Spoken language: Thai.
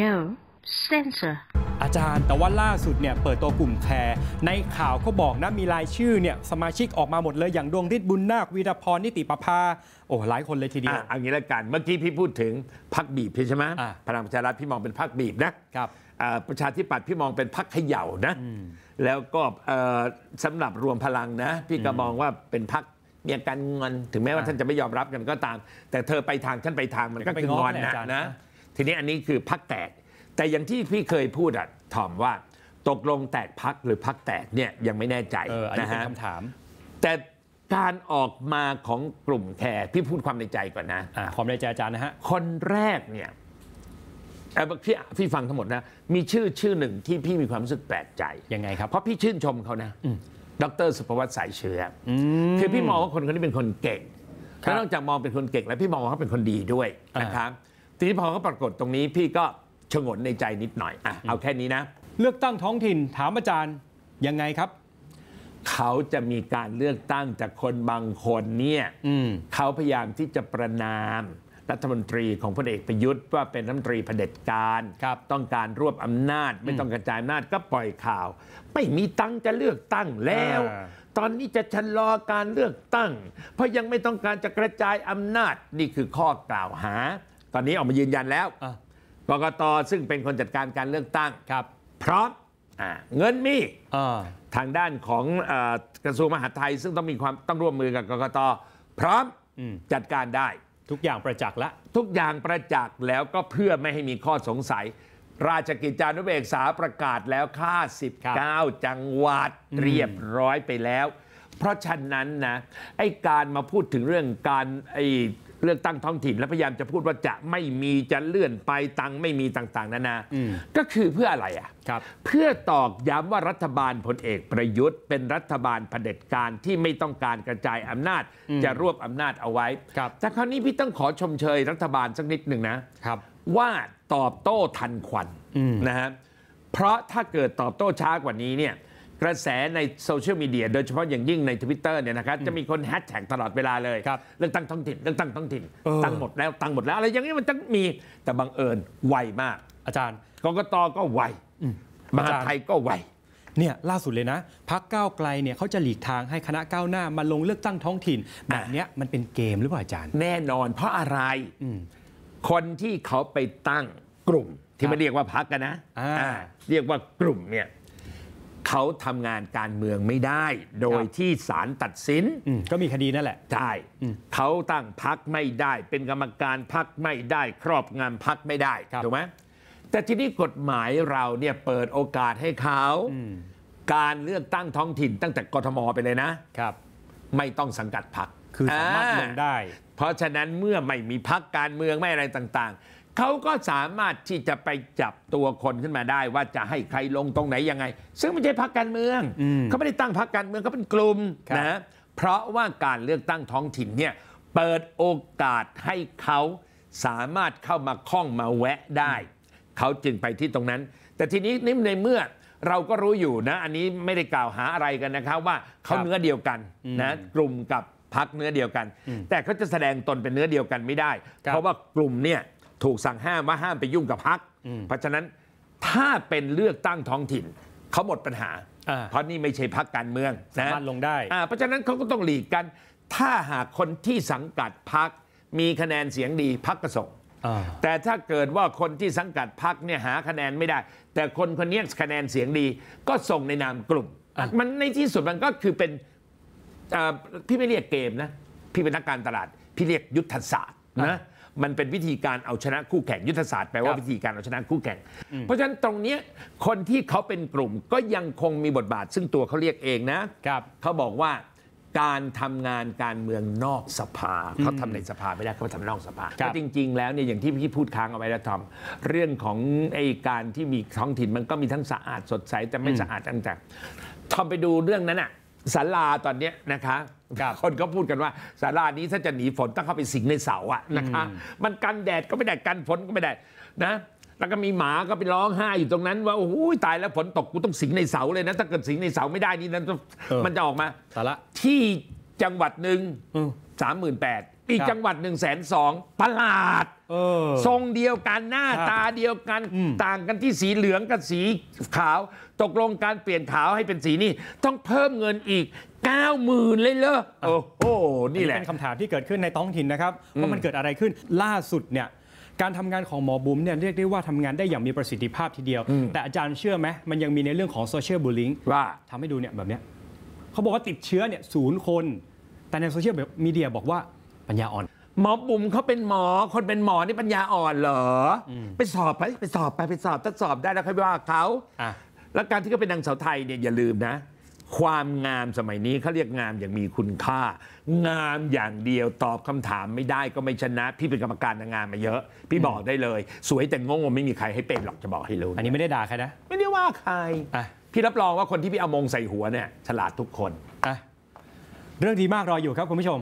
no s e n s o r อาจารย์แต่ว่าล่าสุดเนี่ยเปิดตัวกลุ่มแคร์ในข่าวก็บอกนะ มีรายชื่อเนี่ยสมาชิกออกมาหมดเลยอย่างดวงฤทธิ์บุญนาควีรพร นิติประภาโอ้หลายคนเลยทีเดียวอ่ะเอางี้ละกันเมื่อกี้พี่พูดถึงพักบีบใช่ไหมพลังประชารัฐพี่มองเป็นพักบีบนะครับประชาธิปัตย์พี่มองเป็นพักเขย่านะ แล้วก็สำหรับรวมพลังนะพี่ก็มองว่าเป็นพักมีการเงินถึงแม้ว่าท่านจะไม่ยอมรับกันก็ตาม แต่เธอไปทางท่านไปทางมันก็คืองอนนะนะทีนี้อันนี้คือพักแตก แต่อย่างที่พี่เคยพูดอะทอมว่า ตกลงแตกพักหรือพักแตกเนี่ยยังไม่แน่ใจออนะฮะคำถาม แต่การออกมาของกลุ่มแคร์พี่พูดความในใจก่อนนะะความในใจอาจารย์นะฮะ คนแรกเนี่ยพี่ พี่ฟังทั้งหมดนะ มีชื่อชื่อหนึ่งที่พี่มีความรู้สึกแปลกใจยังไงครับเพราะพี่ชื่นชมเขานะดร สุภวัตสายเชื้อคือพี่มองว่าคนคนนี้เป็นคนเก่งแล้วนอกจากมองเป็นคนเก่งแล้วพี่มองว่าเขาเป็นคนดีด้วยนะครับทีนี้พอเขาปรากฏตรงนี้พี่ก็ชงนในใจนิดหน่อยอ่ะเอาแค่นี้นะเลือกตั้งท้องถิ่นถามอาจารย์ยังไงครับ เขาจะมีการเลือกตั้งจากคนบางคนเนี่ยเขาพยายามที่จะประนามรัฐมนตรีของพลเอกประยุทธ์ว่าเป็นรัฐมนตรีเผด็จการครับต้องการรวบอำนาจ ไม่ต้องกระจายอำนาจก็ปล่อยข่าว ไม่มีตั้งจะเลือกตั้งแล้ว ตอนนี้จะชะลอการเลือกตั้ง เพราะยังไม่ต้องการจะกระจายอำนาจ นี่คือข้อกล่าวหาตอนนี้ออกมายืนยันแล้ว กกตซึ่งเป็นคนจัดการการเลือกตั้งครับพร้อมเงินมีทางด้านของกระทรวงมหาดไทย ซึ่งต้องมีความต้องร่วมมือกับ กกตพร้อมจัดการได้ทุกอย่างประจักษ์ละทุกอย่างประจักษ์แล้วก็เพื่อไม่ให้มีข้อสงสัย ราชกิจจานุเบกษาประกาศแล้วค่า19จังหวัดเรียบร้อยไปแล้ว เพราะฉะนั้นนะไอ้การมาพูดถึงเรื่องการไอเลือกตั้งท้องถิ่นแล้วพยายามจะพูดว่าจะไม่มีจะเลื่อนไปตังไม่มีต่าง ๆ นานาก็คือเพื่ออะไรอ่ะเพื่อตอกย้ำว่ารัฐบาลพลเอกประยุทธ์ เป็นรัฐบาลเผด็จการที่ไม่ต้องการกระจายอำนาจจะรวบอำนาจเอาไว้แต่คราวนี้พี่ต้องขอชมเชยรัฐบาลสักนิดหนึ่งนะว่าตอบโต้ทันควันนะฮะเพราะถ้าเกิดตอบโต้ช้ากว่านี้เนี่ยกระแสในโซเชียลมีเดียโดยเฉพาะอย่างยิ่งในทวิตเตอร์เนี่ยนะครับจะมีคนแฮชแท็กตลอดเวลาเลยเรื่องตั้งท้องถิ่นเรื่องตั้งท้องถิ่น ตั้งหมดแล้วตั้งหมดแล้วอะไรอย่างนี้มันต้องมีแต่บังเอิญไวมาก อาจารย์กรกตก็ไวมหาไทยก็ไวเนี่ยล่าสุดเลยนะ พักก้าวไกลเนี่ยเขาจะหลีกทางให้คณะก้าวหน้ามาลงเลือกตั้งท้องถิ่น แบบนี้มันเป็นเกมหรือเปล่าอาจารย์ แน่นอน เพราะอะไรคนที่เขาไปตั้งกลุ่มที่มนเรียกว่าพักกันนะเรียกว่ากลุ่มเนี่ยเขาทำงานการเมืองไม่ได้โดยที่ศาลตัดสินก็มีคดีนั่นแหละใช่เขาตั้งพักไม่ได้ เป็นกรรมการพักไม่ได้ครอบงำพักไม่ได้ถูกไหมแต่ที่นี้กฎหมายเราเนี่ยเปิดโอกาสให้เขาการเลือกตั้งท้องถิ่นตั้งแต่กทมไปเลยนะครับไม่ต้องสังกัดพักคือสามารถลงได้ เพราะฉะนั้นเมื่อไม่มีพักการเมืองไม่อะไรต่างๆเขาก็สามารถที่จะไปจับตัวคนขึ้นมาได้ ว่าจะให้ใครลงตรงไหนยังไง ซึ่งไม่ใช่พรรคการเมืองเขาไม่ได้ตั้งพรรคการเมืองเขาเป็นกลุ่มนะเพราะว่าการเลือกตั้งท้องถิ่นเนี่ยเปิดโอกาสให้เขาสามารถเข้ามาคล้องมาแวะได้เขาจึงไปที่ตรงนั้น แต่ทีนี้นิมในเมื่อเราก็รู้อยู่นะอันนี้ไม่ได้กล่าวหาอะไรกันนะครับว่าเขาเนื้อเดียวกันนะกลุ่มกับพักเนื้อเดียวกัน แต่เขาจะแสดงตนเป็นเนื้อเดียวกันไม่ได้ เพราะว่ากลุ่มเนี่ยถูกสั่งห้าม ว่าห้ามไปยุ่งกับพัก เพราะฉะนั้นถ้าเป็นเลือกตั้งท้องถิ่น เขาหมดปัญหา เพราะนี่ไม่ใช่พักการเมืองนะลงได้เพราะฉะนั้นเขาก็ต้องหลีกกันถ้าหากคนที่สังกัดพักมีคะแนนเสียงดีพักกระส่งแต่ถ้าเกิดว่าคนที่สังกัดพักเนี่ยหาคะแนนไม่ได้ แต่คนคนนี้คะแนนเสียงดีก็ส่งในนามกลุ่มมันในที่สุดมันก็คือเป็นพี่ไม่เรียกเกมนะพี่เป็นนักการตลาดพี่เรียกยุทธศาสตร์นะมันเป็นวิธีการเอาชนะคู่แข่งยุทธศาสตร์แปลว่าวิธีการเอาชนะคู่แข่ง เพราะฉะนั้นตรงนี้คนที่เขาเป็นกลุ่มก็ยังคงมีบทบาท ซึ่งตัวเขาเรียกเองนะครับเขาบอกว่า การทำงานการเมืองนอกสภาเขาทำในสภาไม่ได้เขาทำนอกสภาแต่จริงๆ แล้วเนี่ยอย่างที่พี่พูดค้างเอาไว้แล้วทอมเรื่องของไอ้การที่มีท้องถิ่นมันก็มีทั้งสะอาดสดใสแต่ไม่สะอาดต่างๆทอมไปดูเรื่องนั้นอะสาราตอนเนี้ยนะคะคนก็พูดกันว่า สารานี้ ถ้าจะหนีฝนต้องเข้าไปสิงในเสาอะนะคะ มันกันแดดก็ไม่ได้กันฝนก็ไม่ได้นะแล้วก็มีหมาก็ไปร้องไห้อยู่ตรงนั้น ว่า โอ้ยตายแล้วฝนตกกูต้องสิงในเสาเลยนะ ถ้าเกิดสิงในเสาไม่ได้นี่นั้นมันจะออกมาสาระที่จังหวัดหนึ่งสามหมื่นแปดอีกจังหวัดหนึ่งแสนสองประหลาดทรงเดียวกันหน้าตาเดียวกันต่างกันที่สีเหลืองกับสีขาว ตกลงการเปลี่ยนขาวให้เป็นสีนี่ต้องเพิ่มเงินอีก9ก้าหมื่นเลยเหรอโอ้โหนี่แหละเป็นคำถามที่เกิดขึ้นในท้องถิ่นนะครับว่ามันเกิดอะไรขึ้นล่าสุดเนี่ยการทำงานของหมอบุ๋มเนี่ยเรียกได้ว่าทำงานได้อย่างมีประสิทธิภาพทีเดียว แต่อาจารย์เชื่อไหมมันยังมีในเรื่องของโซเชียลบูลลิงว่าทำให้ดูเนี่ยแบบเนี้ยเขาบอกว่าติดเชื้อเนี่ยศูนย์คนแต่ในโซเชียลมีเดียบอกว่าปัญญาอ่อนหมอปุ๋มเขาเป็นหมอคนเป็นหมอนี่ปัญญาอ่อนเหรออไปสอบไปไปสอบไปไปสอบถ้าสอบได้แล้วค่อยว่าเขาแล้วการที่เขาเป็นนางสาวไทยเนี่ยอย่าลืมนะ ความงามสมัยนี้เขาเรียกงามอย่างมีคุณค่า งามอย่างเดียวตอบคำถามไม่ได้ก็ไม่ชนะ พี่เป็นกรรมการนางงามมาเยอะ พี่บอกได้เลย สวยแต่งงงไม่มีใครให้เป็นหรอกจะบอกให้รู้อันนี้ไม่ได้ด่าใครนะ ไม่ได้ว่าใครพี่รับรองว่าคนที่พี่เอามงใส่หัวเนี่ยฉลาดทุกคนอะเรื่องดีมากรออยู่ครับคุณผู้ชม